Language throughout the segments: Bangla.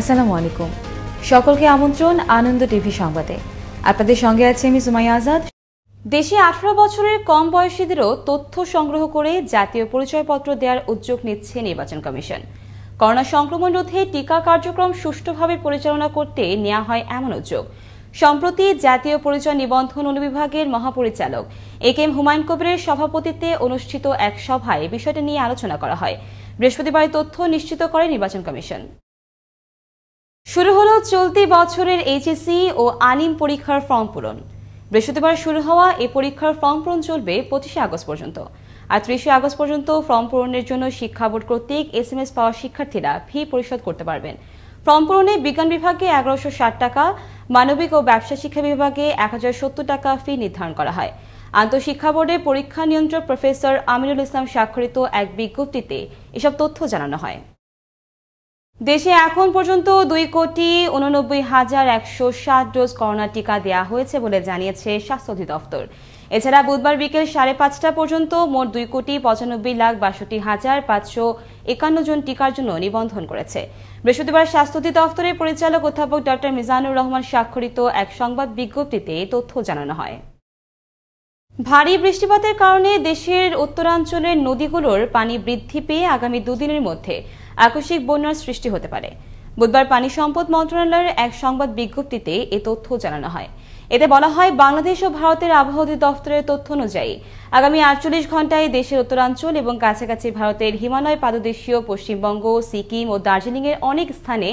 আসসালামু আলাইকুম সকলকে আমন্ত্রণ আনন্দ টিভি সংবাদে আপনাদের সঙ্গে আছে আমি সুমাইয়া আজাদ দেশে আঠারো বছরের কম বয়সীদেরও তথ্য সংগ্রহ করে জাতীয় পরিচয়পত্র দেওয়ার উদ্যোগ নিচ্ছে নির্বাচন কমিশন করোনা সংক্রমণ রোধে টিকা কার্যক্রম সুষ্ঠুভাবে পরিচালনা করতে নেওয়া হয় এমন উদ্যোগ সম্প্রতি জাতীয় পরিচয় নিবন্ধন অনুবিভাগের মহাপরিচালক এ কে এম হুমায়ুন কবিরের সভাপতিত্বে অনুষ্ঠিত এক সভায় বিষয়টি নিয়ে আলোচনা করা হয় বৃহস্পতিবার তথ্য নিশ্চিত করে নির্বাচন কমিশন শুরু হলো চলতি বছরের এইচএসসি e ও আলিম পরীক্ষার ফর্ম পূরণ বৃহস্পতিবার শুরু হওয়া এই পরীক্ষার ফর্ম পূরণ চলবে পঁচিশে আগস্ট পর্যন্ত আর ত্রিশে আগস্ট পর্যন্ত ফর্ম পূরণের জন্য শিক্ষা বোর্ড কর্তৃক এস এম এস পাওয়া শিক্ষার্থীরা ফি পরিশোধ করতে পারবেন ফর্ম পূরণে বিজ্ঞান বিভাগে এগারোশো ষাট টাকা মানবিক ও ব্যবসা শিক্ষা বিভাগে এক হাজার সত্তর টাকা ফি নির্ধারণ করা হয় আন্তঃশিক্ষা বোর্ডের পরীক্ষা নিয়ন্ত্রক প্রফেসর আমিরুল ইসলাম স্বাক্ষরিত এক বিজ্ঞপ্তিতে এসব তথ্য জানানো হয় দেশে এখন পর্যন্ত দুই কোটি উননব্বই হাজার একশো সাত ডোজ করোনা টিকা দেওয়া হয়েছে বলে জানিয়েছে স্বাস্থ্য অধিদপ্তর এছাড়া বুধবার বিকেল সাড়ে পাঁচটা পর্যন্ত মোট দুই কোটি পঁচানব্বই লাখ বাষট্টি হাজার পাঁচশো একান্ন জন টিকার জন্য নিবন্ধন করেছে বৃহস্পতিবার স্বাস্থ্য অধিদপ্তরের পরিচালক অধ্যাপক ডক্টর মিজানুর রহমান স্বাক্ষরিত এক সংবাদ বিজ্ঞপ্তিতে এই তথ্য জানানো হয় ভারী বৃষ্টিপাতের কারণে দেশের উত্তরাঞ্চলের নদীগুলোর পানি বৃদ্ধি পেয়ে আগামী দুদিনের মধ্যে আকস্মিক বন্যার সৃষ্টি হতে পারে বুধবার পানি সম্পদ মন্ত্রণালয়ের এক সংবাদ বিজ্ঞপ্তিতে এ তথ্য জানানো হয় এতে বলা হয় বাংলাদেশ ও ভারতের আবহাওয়া দফতরের তথ্য অনুযায়ী আগামী আটচল্লিশ ঘন্টায় দেশের উত্তরাঞ্চল এবং কাছাকাছি ভারতের হিমালয় পাদদেশীয় পশ্চিমবঙ্গ সিকিম ও দার্জিলিংয়ের অনেক স্থানে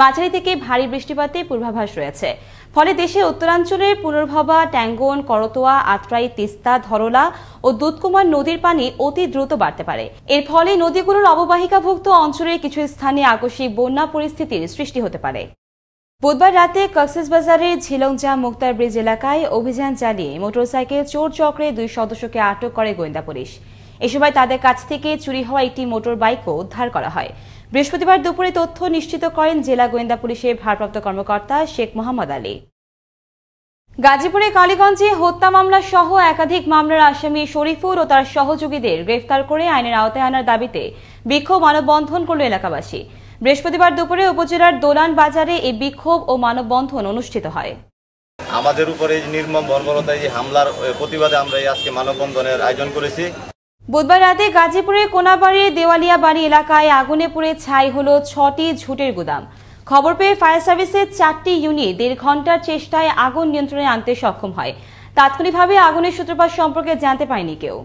মাঝারি থেকে ভারী বৃষ্টিপাতের পূর্বাভাস রয়েছে ফলে দেশের উত্তরাঞ্চলের পুনর্ভবা ট্যাঙ্গন করতোয়া আত্রাই তিস্তা ধরলা ও দুধকুমার নদীর পানি অতি দ্রুত বাড়তে পারে এর ফলে নদীগুলোর অববাহিকাভুক্ত অঞ্চলের কিছু স্থানে আকস্মিক বন্যা পরিস্থিতির সৃষ্টি হতে পারে বুধবার রাতে কক্সেস বাজারের ঝিলংজা মুক্তার ব্রিজ এলাকায় অভিযান চালিয়ে মোটরসাইকেল চোর চক্রে দুই সদস্যকে আটক করে গোয়েন্দা পুলিশ এ সময় তাদের কাছ থেকে চুরি হওয়া একটি মোটর বাইকও উদ্ধার করা হয় বৃহস্পতিবার দুপুরে তথ্য নিশ্চিত করেন জেলা গোয়েন্দা পুলিশের ভারপ্রাপ্ত কর্মকর্তা শেখ মোহাম্মদ আলী গাজীপুরে কালীগঞ্জে হত্যা মামলা সহ একাধিক মামলার আসামি শরীফুর ও তার সহযোগীদের গ্রেফতার করে আইনের আওতায় আনার দাবিতে বিক্ষোভ মানববন্ধন করল এলাকাবাসী বৃহস্পতিবার দুপুরে উপজেলার দোলান বাজারে এই বিক্ষোভ ও মানববন্ধন অনুষ্ঠিত হয় আমাদের উপরে এই নির্মম বর্বরতায় হামলার প্রতিবাদে আমরা আজকে মানববন্ধনের আয়োজন করেছি বুধবার রাতে গাজীপুরের কোনাবাড়ির দেওয়ালিয়া বাড়ি এলাকায় আগুনে পুড়ে ছাই হলো ছটি ঝুটের গুদাম খবর পেয়ে ফায়ার সার্ভিসের চারটি ইউনিট দেড় ঘন্টার চেষ্টায় আগুন নিয়ন্ত্রণে আনতে সক্ষম হয় তাৎক্ষণিকভাবে আগুনের সূত্রপাত সম্পর্কে জানতে পারেনি কেউ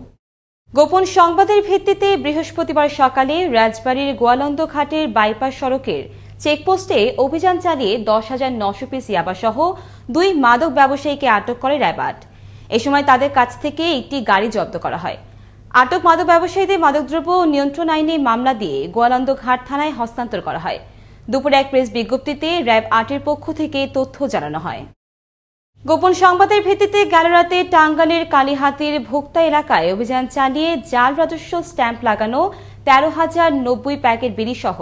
গোপন সংবাদের ভিত্তিতে বৃহস্পতিবার সকালে রাজবাড়ীর গোয়ালন্দ ঘাটের বাইপাস সড়কের চেকপোস্টে অভিযান চালিয়ে দশ হাজার নশো পিস ইয়াবাসহ দুই মাদক ব্যবসায়ীকে আটক করে র্যাবাট এ সময় তাদের কাছ থেকে একটি গাড়ি জব্দ করা হয় আটক মাদক ব্যবসায়ীদের মাদকদ্রব্য নিয়ন্ত্রণ আইনে মামলা দিয়ে গোয়ালন্দ ঘাট থানায় হস্তান্তর করা হয় দুপুরে এক প্রেস বিজ্ঞপ্তিতে র্যাব আটের পক্ষ থেকে তথ্য জানানো হয় গোপন সংবাদের ভিত্তিতে গেল রাতে টাঙ্গালের কালীহাতির ভোক্তা এলাকায় অভিযান চালিয়ে জাল রাজস্ব স্ট্যাম্প লাগানো তেরো হাজার নব্বই প্যাকেট বিড়ি সহ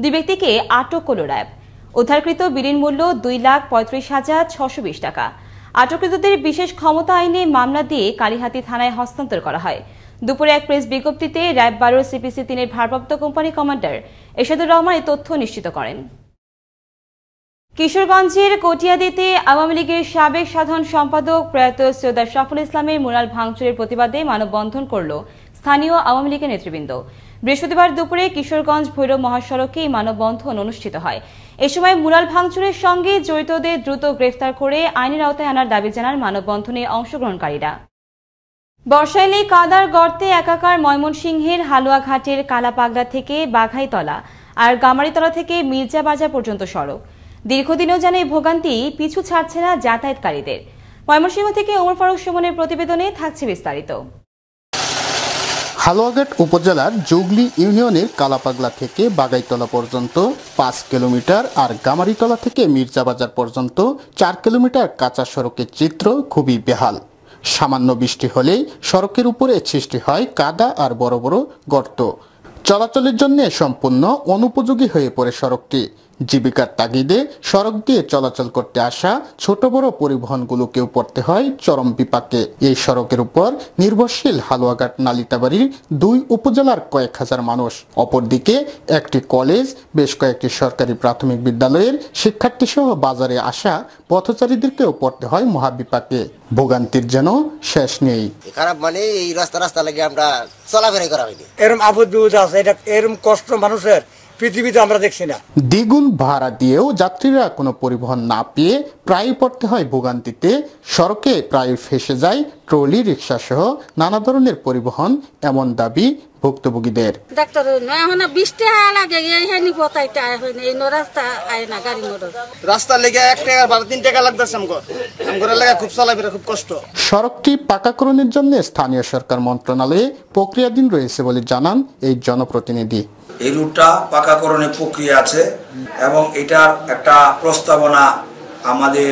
দুই ব্যক্তিকে আটক করল র্যাব উদ্ধারকৃত বিড়ির মূল্য দুই লাখ পঁয়ত্রিশ হাজার ছশো বিশ টাকা আটককৃতদের বিশেষ ক্ষমতা আইনে মামলা দিয়ে কালীহাতি থানায় হস্তান্তর করা হয় দুপুরে এক প্রেস বিজ্ঞপ্তিতে র্যাব বারোর সিপিসি তিনের ভারপ্রাপ্ত কোম্পানি কমান্ডার এরশাদুর রহমান এই তথ্য নিশ্চিত করেন কিশোরগঞ্জের কটিয়াদিতে আওয়ামী লীগের সাবেক সাধারণ সম্পাদক প্রয়াত সৈয়দা সাফুল ইসলামের মুরাল ভাঙচুরের প্রতিবাদে মানববন্ধন করল স্থানীয় আওয়ামী লীগের নেতৃবৃন্দ বৃহস্পতিবার দুপুরে কিশোরগঞ্জ ভৈরব মহাসড়কে এই মানববন্ধন অনুষ্ঠিত হয় এ সময় মুরাল ভাঙচুরের সঙ্গে জড়িতদের দ্রুত গ্রেফতার করে আইনের আওতায় আনার দাবি জানান মানববন্ধনে অংশগ্রহণকারীরা বর্ষাইলে কাদার গর্তে একাকার ময়মনসিংহের হালুয়াঘাটের কালাপাগলা থেকে বাঘাইতলা আর গামারিতলা থেকে মির্জা বাজার পর্যন্ত সড়ক দীর্ঘদিনও যেন এই ভোগান্তি পিছু ছাড়ছে না যাতায়াতকারীদের ময়মনসিংহ থেকে ওমর ফারুক সুমনের প্রতিবেদনে থাকছে বিস্তারিত হালুয়াঘাট উপজেলার জুগলি ইউনিয়নের কালাপাগলা থেকে বাগাইতলা পর্যন্ত পাঁচ কিলোমিটার আর গামারিতলা থেকে মির্জাবাজার পর্যন্ত চার কিলোমিটার কাঁচা সড়কের চিত্র খুবই বেহাল সামান্য বৃষ্টি হলেই সড়কের উপরে সৃষ্টি হয় কাদা আর বড় বড় গর্ত চলাচলের জন্য সম্পূর্ণ অনুপযোগী হয়ে পড়ে সড়কটি জীবিকার তাগিদে সড়ক দিয়ে চলাচল করতে আসা ছোট বড় পরিবহনগুলোকেও পড়তে হয় চরম বিপাকে এই সড়কের উপর নির্ভরশীল হালুয়াঘাট নালিতাবাড়ির দুই উপজেলার কয়েক হাজার মানুষ অপরদিকে একটি কলেজ বেশ কয়েকটি সরকারি প্রাথমিক বিদ্যালয়ের শিক্ষার্থীসহ বাজারে আসা পথচারীদেরকেও পড়তে হয় মহাবিপাকে ভোগান্তির যেন শেষ নেই খারাপ মানে এই রাস্তা রাস্তা লাগে আমরা চলাফেরাই করা হয়নি এরম আবদ্ধ আছে এটা এরম কষ্ট মানুষের পৃথিবীতে আমরা দেখছি না দ্বিগুণ ভাড়া দিয়েও যাত্রীরা কোনো পরিবহন না পেয়ে প্রায় পড়তে হয় ভোগান্তিতে সড়কে প্রায় ফেসে যায় ট্রলি সহ নানা ধরনের পরিবহন এমন দাবি ভুক্তভোগীদের সড়কটি পাকাকরণের জন্য স্থানীয় সরকার মন্ত্রণালয়ে প্রক্রিয়াধীন রয়েছে বলে জানান এই জনপ্রতিনিধি এই রুটটা পাকাকরণের প্রক্রিয়া আছে এবং এটার একটা প্রস্তাবনা আমাদের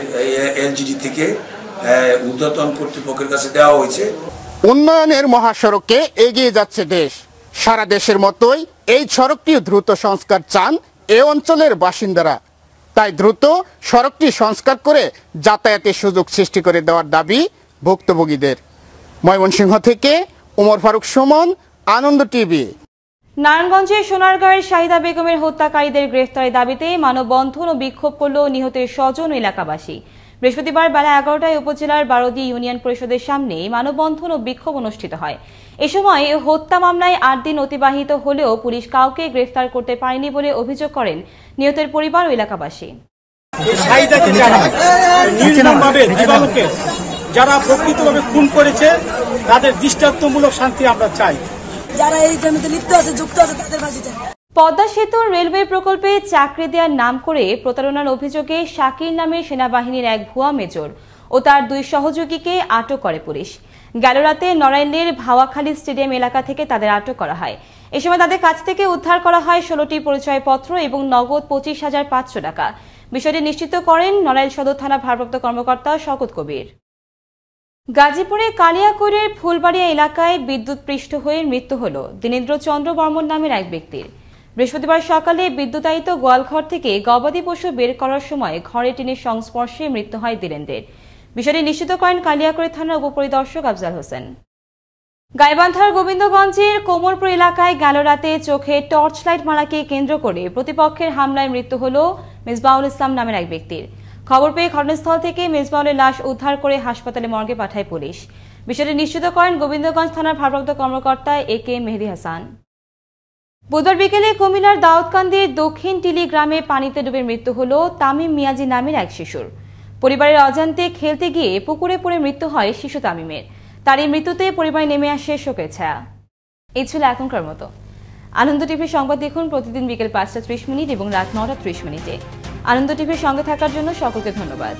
এলজিডি থেকে হ্যাঁ, উদ্যতন কর্তৃপক্ষের কাছে দেওয়া হয়েছে উন্নয়নের মহাসড়কে এগিয়ে যাচ্ছে দেশ সারা দেশের মতোই এই সড়কটি দ্রুত সংস্কার চান এ অঞ্চলের বাসিন্দারা তাই দ্রুত সড়কটি সংস্কার করে যাতায়াতের সুযোগ সৃষ্টি করে দেওয়ার দাবি ভুক্তভোগীদের ময়মনসিংহ থেকে উমর ফারুক সুমন আনন্দ টিভি নারায়ণগঞ্জের সোনারগাঁয়ের শাহিদা বেগমের হত্যাকারীদের গ্রেফতারের দাবিতে মানববন্ধন ও বিক্ষোভ করল নিহতের স্বজন এলাকাবাসী বৃহস্পতিবার বেলা এগারোটায় উপজেলার বারদী ইউনিয়ন পরিষদের সামনে মানববন্ধন ও বিক্ষোভ অনুষ্ঠিত হয় এ সময় হত্যা মামলায় আট দিন অতিবাহিত হলেও পুলিশ কাউকে গ্রেফতার করতে পারেনি বলে অভিযোগ করেন নিহতের পরিবার ও এলাকাবাসী যারা প্রকৃতভাবে খুন করেছে তাদের দৃষ্টান্তমূলক শান্তি আমরা চাই যারা এই জমিতে লিপ্ত আছে যুক্ত আছে তাদের ফাঁসি চাই পদ্মা সেতু রেলওয়ে প্রকল্পে চাকরি দেওয়ার নাম করে প্রতারণার অভিযোগে শাকির নামে সেনাবাহিনীর এক ভুয়া মেজর ও তার দুই সহযোগীকে আটক করে পুলিশ গেল রাতে নড়াইলের ভাওয়াখালী স্টেডিয়াম এলাকা থেকে তাদের আটক করা হয় এ সময় তাদের কাছ থেকে উদ্ধার করা হয় ষোলোটি পরিচয়পত্র এবং নগদ পঁচিশ হাজার পাঁচশো টাকা বিষয়টি নিশ্চিত করেন নড়াইল সদর থানা ভারপ্রাপ্ত কর্মকর্তা শকত কবির গাজীপুরে কালিয়াকুরের ফুলবাড়িয়া এলাকায় বিদ্যুৎ পৃষ্ঠ হয়ে মৃত্যু হল দিনেন্দ্র চন্দ্র বর্মন নামের এক ব্যক্তির বৃহস্পতিবার সকালে বিদ্যুতায়িত গোয়ালঘর থেকে গবাদি পশু বের করার সময় ঘরে টিনের সংস্পর্শে মৃত্যু হয় ধীরেন্দ্রের বিষয়টি নিশ্চিত করেন কালিয়াকড়ি থানার উপপরিদর্শক আফজাল হোসেন গাইবান্ধার গোবিন্দগঞ্জের কোমরপুর এলাকায় গেল রাতে চোখে টর্চ লাইট মারাকে কেন্দ্র করে প্রতিপক্ষের হামলায় মৃত্যু হল মেজবাউল ইসলাম নামের এক ব্যক্তির খবর পেয়ে ঘটনাস্থল থেকে মেজবাউলের লাশ উদ্ধার করে হাসপাতালে মর্গে পাঠায় পুলিশ বিষয়টি নিশ্চিত করেন গোবিন্দগঞ্জ থানার ভারপ্রাপ্ত কর্মকর্তা এ কে মেহেদি হাসান বুধবার বিকেলে কুমিল্লার দাউদকান্দির দক্ষিণ টিলি গ্রামে পানিতে ডুবে মৃত্যু হল তামিম মিয়াজি নামের এক শিশুর পরিবারের অজান্তে খেলতে গিয়ে পুকুরে পড়ে মৃত্যু হয় শিশু তামিমের তার এই মৃত্যুতে পরিবারে নেমে আসে শোকের ছায়া এই ছিল এখনকার মতো আনন্দ টিভির সংবাদ দেখুন প্রতিদিন বিকেল পাঁচটা ত্রিশ মিনিট এবং রাত নটা ত্রিশ মিনিটে আনন্দ টিভির সঙ্গে থাকার জন্য সকলকে ধন্যবাদ